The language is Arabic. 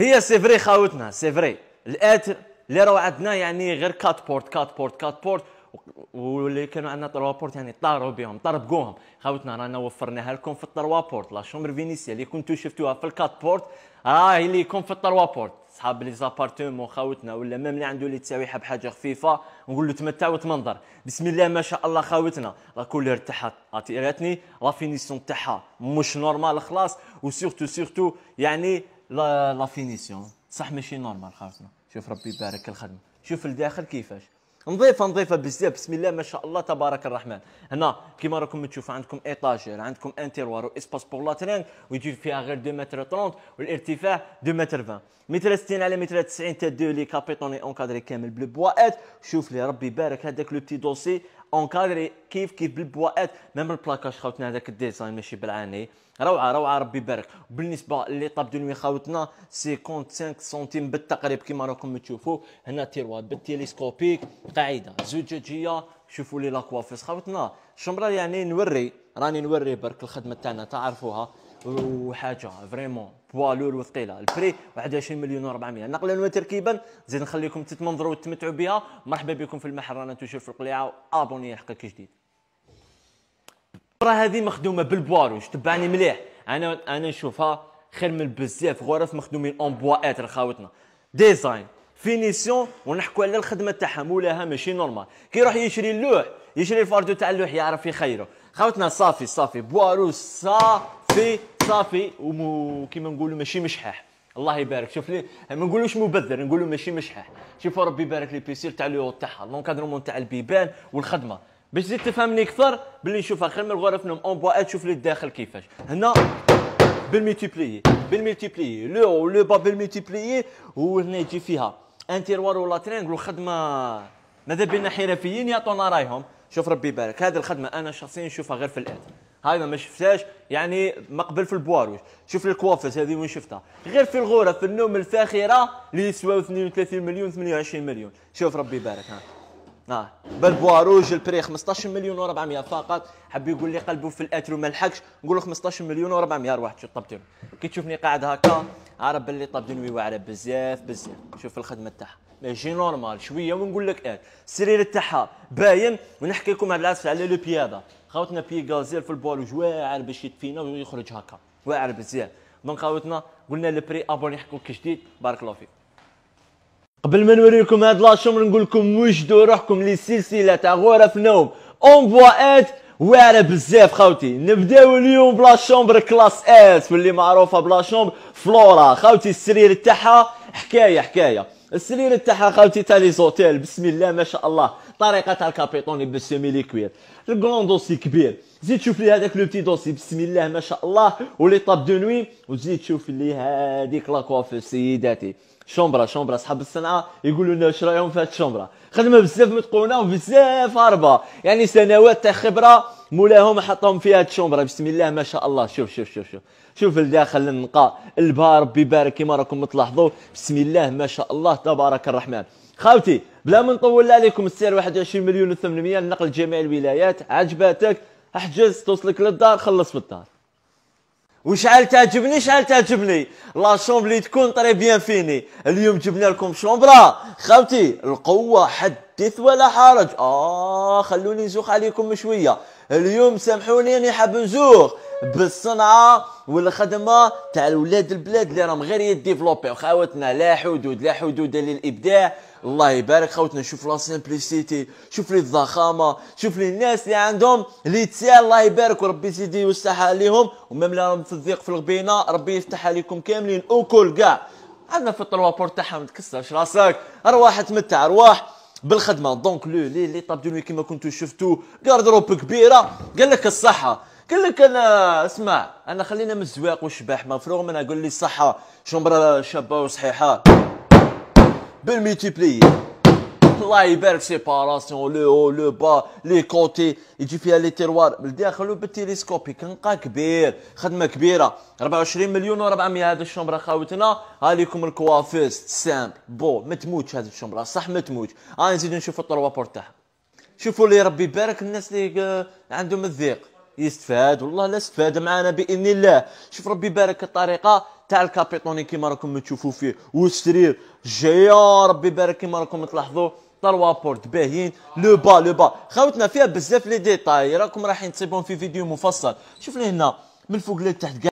هي سي فري خاوتنا سي فري الاتر اللي راه عندنا يعني غير كات بورت كات بورت كات بورت واللي كانوا عندنا تروا بورت يعني طاروا بهم طربقوهم خاوتنا رانا وفرناها لكم في التروا بورت لا شومبر فينيسيا اللي كنتو شفتوها في الكات بورت راه اللي يكون في التروا بورت صحاب لي زابارتومون خاوتنا ولا ميم اللي عنده اللي تساويها بحاجه خفيفه نقول له تمتع وتمنظر بسم الله ما شاء الله خاوتنا لا كولور تاعها اثيراتني لا فينيسيون تاعها مش نورمال خلاص وسيرتو سيرتو يعني لا, لا فينيسيون صح ماشي نورمال خاصنا شوف ربي يبارك الخدمه شوف الداخل كيفاش نظيفه نظيفه بزاف بسم الله ما شاء الله تبارك الرحمن هنا كيما راكم تشوفوا عندكم ايطاجير عندكم انتيروار واسباس بور لا ترينغ ويجي فيها غير 2 متر 30 والارتفاع 2 متر 20 متر 60 على متر 90 تا دو لي كابيتوني اونكادري كامل بلو بواات شوف لي ربي يبارك هذاك لو بتي دوسي اونكادري كيف كيف بالبواءات ميم البلاكاج خاوتنا هذاك الديزاين ماشي بالعاني روعه روعه ربي يبارك بالنسبه لطاب دنوي خاوتنا 55 سنتيم بالتقريب كما راكم تشوفوا هنا تيروات بالتيليسكوبيك قاعده زجاجيه شوفوا لي لاكوافيس خاوتنا الشمره يعني نوري راني نوري برك الخدمه تاعنا تعرفوها وحاجه فريمون بوالور وثقيله البري 21 مليون و400 نقلا وتركيبا زيد نخليكم تتمنظروا وتتمتعوا بها مرحبا بكم في المحل رانا تشوف في القليعه وابوني حقك جديد راه هذه مخدومه بالبواروش تبعني مليح انا انا نشوفها خير من بزاف غرف مخدومين اون اتر لخاوتنا ديزاين فينيسيون ونحكوا على الخدمه تاعها مولاها ماشي نورمال كي يروح يشري اللوح يشري الفاردو تاع اللوح يعرف يخيره خاوتنا صافي صافي بواروش صافي بي صافي وكيما نقولوا ماشي مشحح الله يبارك شوف لي ما نقولوش مبذر نقولوا ماشي مشحح شوفوا ربي يبارك لي بيسير تاع لو تاعها لونكادرومون تاع البيبان والخدمه باش تزيد تفهمني اكثر باللي نشوفها خير من الغرف نوم اون بوا تشوف لي الداخل كيفاش هنا بالميتيبلي بالميتيبلي لو لو با بالميتيبليي وهنا يجي فيها ان تيروار ولا ترينغل وخدمه ماذا بينا حرفيين يعطونا رايهم شوف ربي يبارك هذه الخدمه انا شخصيا نشوفها غير في الاد هاي ما شفتهاش يعني مقبل في البواروج شوف لي هذه وين شفتها غير في الغرف في النوم الفاخره اللي يسوى 32 مليون 28 مليون شوف ربي يبارك ها اه بالبواروج البري 15 مليون و400 فقط حب يقول لي قلبه في الاتر وما لحقش نقول له 15 مليون و400 روح تشوف طبتين كي تشوفني قاعد هكا عرب اللي طب دنوي واعره بزاف بزاف شوف الخدمه تاعها ماشي نورمال شويه ونقول لك ايه السرير تاعها باين ونحكي لكم على الاسف على لو بيادا خاوتنا بي غازير في البولوج واعر باش يتفينا ويخرج هكا واعر بزاف من خاوتنا قلنا لبري ابون يحكوا جديد بارك الله فيك قبل ما نوريكم هاد لاشومر نقول لكم وجدوا روحكم لسلسله تاع غرف نوم اون اد واعره بزاف خاوتي نبداو اليوم بلا شومبر كلاس اس واللي معروفه بلا شومبر فلورا خاوتي السرير تاعها حكايه حكايه السرير تاعها خاوتي تاع لي زوتيل بسم الله ما شاء الله طريقه تاع الكابيتون بسمي لي كوير الكرون دوسي كبير زيد شوف لي هذاك لو بتي دوسي بسم الله ما شاء الله ولي طاب دو نوي وزيد شوف لي هذيك لا سيداتي شومبرا شومبرا صحاب الصنعه يقولوا لنا اش رايهم في هاد الشومبرا خدمه بزاف متقونه وبزاف هربه يعني سنوات تاع خبره مولاهم حطهم في هاد الشومبره بسم الله ما شاء الله شوف شوف شوف شوف شوف الداخل النقاء البار ربي يبارك كما راكم تلاحظوا بسم الله ما شاء الله تبارك الرحمن خاوتي بلا ما نطول عليكم السعر 21 مليون و800 نقل جميع الولايات عجباتك احجز توصلك للدار خلص في الدار وشعل تعجبني شعل تعجبني لا شومب اللي تكون طري بيان فيني اليوم جبنا لكم شومبرا خاوتي القوه حدث ولا حرج اه خلوني نزوخ عليكم شويه اليوم سامحوني راني حاب نزور بالصنعه والخدمه تاع ولاد البلاد اللي راهم غير يديفلوبي خاوتنا لا حدود لا حدود للابداع الله يبارك خوتنا شوف لا سيمبليسيتي شوف لي الضخامه شوف لي الناس اللي عندهم لي تسال الله يبارك وربي سيدي يوسعها عليهم ومام اللي راهم في الضيق في الغبينه ربي يفتح عليكم كاملين اوكل كاع عندنا في الطلوابور تاعهم تكسر تكسرش راسك ارواح تمتع ارواح بالخدمه دونك لو لي طاب دو نوي كيما كنتو شفتو روب كبيره قال لك الصحه قال لك انا اسمع انا خلينا من الزواق والشباح مفروغ منها قول لي الصحه شمبره شابه وصحيحه بالميتيبلي الله يبارك سيباراسيون لو هو لو با لي كوتي يجي فيها لي تيروار من داخل وبالتيليسكوبي كنقا كبير خدمه كبيره 24 مليون و400 هذه الشومبره خاوتنا ها ليكم الكوافيس سامبل بو ما تموتش هذه الشومبره صح ما تموتش ها آه، نشوف نشوفوا بور تاعها شوفوا لي ربي يبارك الناس اللي آه، عندهم الذيق يستفاد والله لا استفاد معنا باذن الله شوف ربي يبارك الطريقه تاع الكابيتوني كيما راكم تشوفوا فيه والسرير جايه ربي يبارك كيما راكم تلاحظوا طروا بورت باهيين لو با لو با خاوتنا فيها بزاف لي ديتاي راكم رايحين تصيبهم في فيديو مفصل شوف لي هنا من الفوق لتحت